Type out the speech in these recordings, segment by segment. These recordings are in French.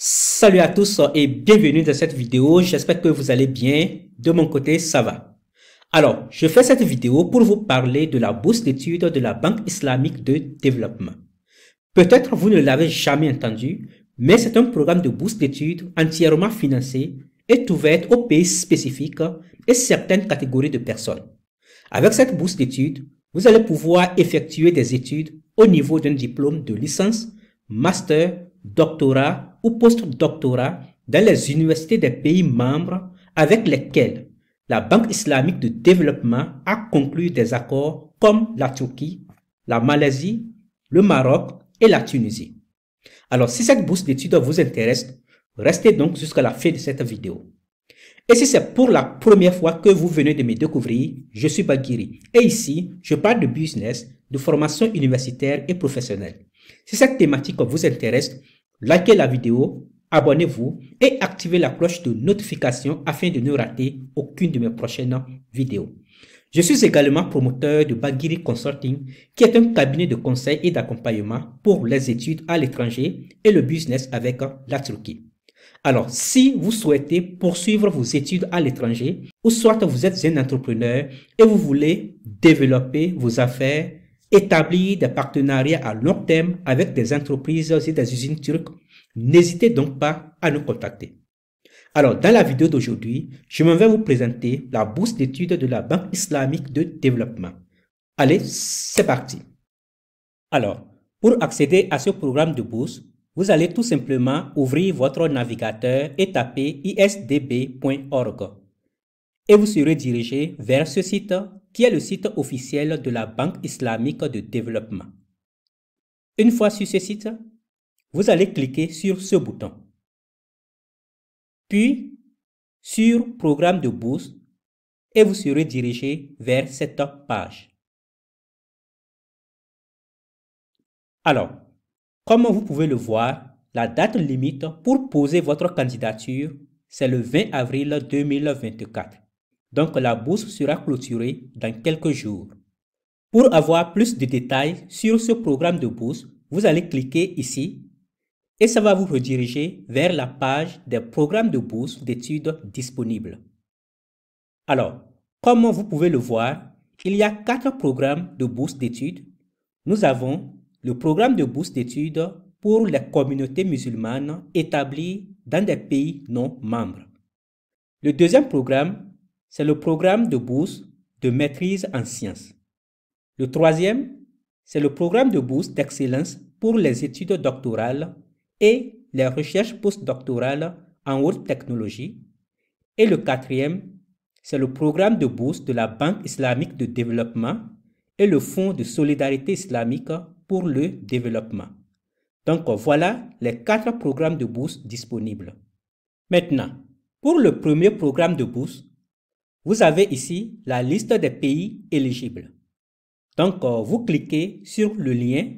Salut à tous et bienvenue dans cette vidéo. J'espère que vous allez bien. De mon côté, ça va. Alors, je fais cette vidéo pour vous parler de la bourse d'études de la Banque islamique de développement. Peut-être vous ne l'avez jamais entendu, mais c'est un programme de bourse d'études entièrement financé et ouvert aux pays spécifiques et certaines catégories de personnes. Avec cette bourse d'études, vous allez pouvoir effectuer des études au niveau d'un diplôme de licence, master, doctorat post-doctorat dans les universités des pays membres avec lesquels la Banque islamique de développement a conclu des accords comme la Turquie, la Malaisie, le Maroc et la Tunisie. Alors si cette bourse d'études vous intéresse, restez donc jusqu'à la fin de cette vidéo. Et si c'est pour la première fois que vous venez de me découvrir, je suis Bagiri et ici, je parle de business, de formation universitaire et professionnelle. Si cette thématique vous intéresse, likez la vidéo, abonnez-vous et activez la cloche de notification afin de ne rater aucune de mes prochaines vidéos. Je suis également promoteur de Bagiri Consulting, qui est un cabinet de conseil et d'accompagnement pour les études à l'étranger et le business avec la Turquie. Alors, si vous souhaitez poursuivre vos études à l'étranger, ou soit vous êtes un entrepreneur et vous voulez développer vos affaires Établir des partenariats à long terme avec des entreprises et des usines turques. N'hésitez donc pas à nous contacter. Alors, dans la vidéo d'aujourd'hui, je m'en vais vous présenter la bourse d'études de la Banque islamique de développement. Allez, c'est parti. Alors, pour accéder à ce programme de bourse, vous allez tout simplement ouvrir votre navigateur et taper isdb.org et vous serez dirigé vers ce site qui est le site officiel de la Banque islamique de développement. Une fois sur ce site, vous allez cliquer sur ce bouton. Puis, sur Programme de bourse et vous serez dirigé vers cette page. Alors, comme vous pouvez le voir, la date limite pour poser votre candidature, c'est le 20 avril 2024 donc la bourse sera clôturée dans quelques jours. Pour avoir plus de détails sur ce programme de bourse, vous allez cliquer ici et ça va vous rediriger vers la page des programmes de bourse d'études disponibles. Alors, comme vous pouvez le voir, il y a quatre programmes de bourse d'études. Nous avons le programme de bourse d'études pour les communautés musulmanes établies dans des pays non membres. Le deuxième programme c'est le programme de bourse de maîtrise en sciences. Le troisième, c'est le programme de bourse d'excellence pour les études doctorales et les recherches postdoctorales en haute technologie. Et le quatrième, c'est le programme de bourse de la Banque islamique de développement et le Fonds de solidarité islamique pour le développement. Donc voilà les quatre programmes de bourse disponibles. Maintenant, pour le premier programme de bourse, vous avez ici la liste des pays éligibles. Donc, euh, vous cliquez sur le lien,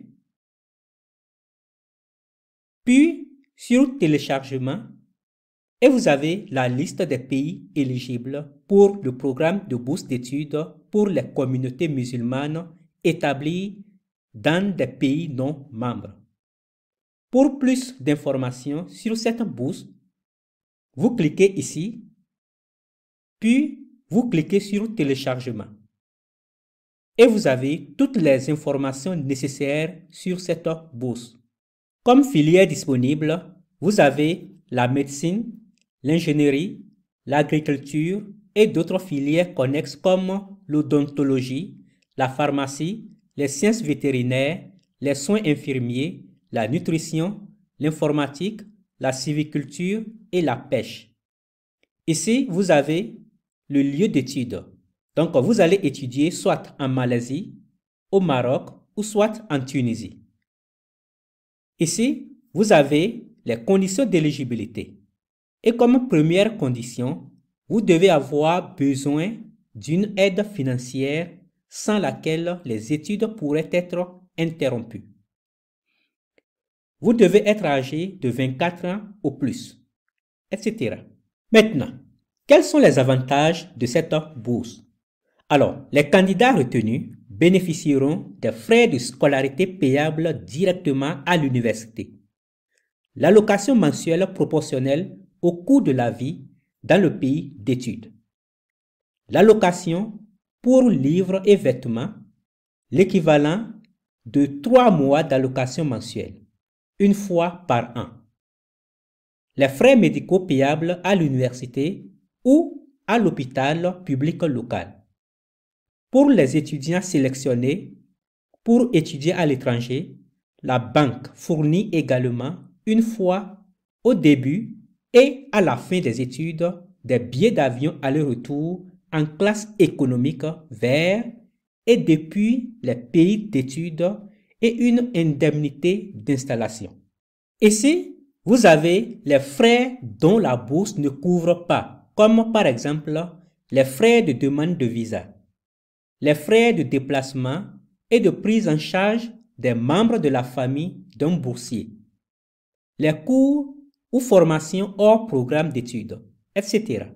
puis sur Téléchargement, et vous avez la liste des pays éligibles pour le programme de bourse d'études pour les communautés musulmanes établies dans des pays non membres. Pour plus d'informations sur cette bourse, vous cliquez ici, puis vous cliquez sur Téléchargement. Et vous avez toutes les informations nécessaires sur cette bourse. Comme filière disponible, vous avez la médecine, l'ingénierie, l'agriculture et d'autres filières connexes comme l'odontologie, la pharmacie, les sciences vétérinaires, les soins infirmiers, la nutrition, l'informatique, la civiculture et la pêche. Ici, vous avez le lieu d'étude. Donc, vous allez étudier soit en Malaisie, au Maroc ou soit en Tunisie. Ici, vous avez les conditions d'éligibilité. Et comme première condition, vous devez avoir besoin d'une aide financière sans laquelle les études pourraient être interrompues. Vous devez être âgé de 24 ans ou plus, etc. Maintenant, quels sont les avantages de cette bourse Alors, les candidats retenus bénéficieront des frais de scolarité payables directement à l'université. L'allocation mensuelle proportionnelle au coût de la vie dans le pays d'études. L'allocation pour livres et vêtements, l'équivalent de trois mois d'allocation mensuelle, une fois par an. Les frais médicaux payables à l'université ou à l'hôpital public local. Pour les étudiants sélectionnés pour étudier à l'étranger, la banque fournit également une fois au début et à la fin des études des billets d'avion aller-retour en classe économique vers et depuis les pays d'études et une indemnité d'installation. Ici, vous avez les frais dont la bourse ne couvre pas comme par exemple les frais de demande de visa, les frais de déplacement et de prise en charge des membres de la famille d'un boursier, les cours ou formations hors programme d'études, etc.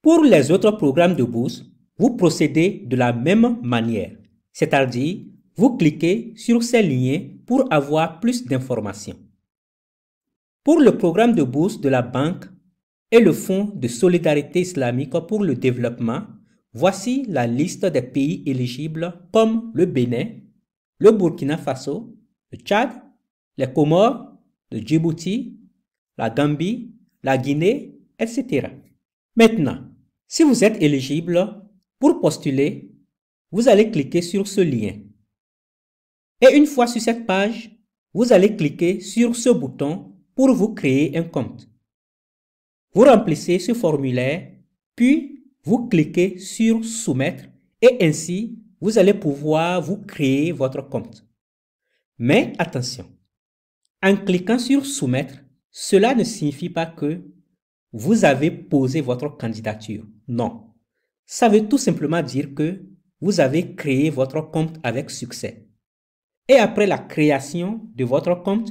Pour les autres programmes de bourse, vous procédez de la même manière, c'est-à-dire vous cliquez sur ces liens pour avoir plus d'informations. Pour le programme de bourse de la banque et le Fonds de solidarité islamique pour le développement, voici la liste des pays éligibles comme le Bénin, le Burkina Faso, le Tchad, les Comores, le Djibouti, la Gambie, la Guinée, etc. Maintenant, si vous êtes éligible pour postuler, vous allez cliquer sur ce lien. Et une fois sur cette page, vous allez cliquer sur ce bouton pour vous créer un compte. Vous remplissez ce formulaire, puis vous cliquez sur Soumettre et ainsi, vous allez pouvoir vous créer votre compte. Mais attention, en cliquant sur Soumettre, cela ne signifie pas que vous avez posé votre candidature. Non. Ça veut tout simplement dire que vous avez créé votre compte avec succès. Et après la création de votre compte,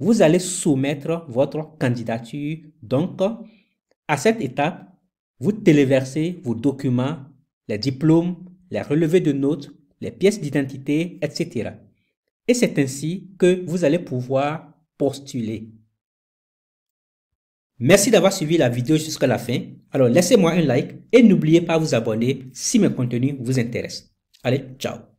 vous allez soumettre votre candidature. Donc, à cette étape, vous téléversez vos documents, les diplômes, les relevés de notes, les pièces d'identité, etc. Et c'est ainsi que vous allez pouvoir postuler. Merci d'avoir suivi la vidéo jusqu'à la fin. Alors laissez-moi un like et n'oubliez pas de vous abonner si mes contenus vous intéressent. Allez, ciao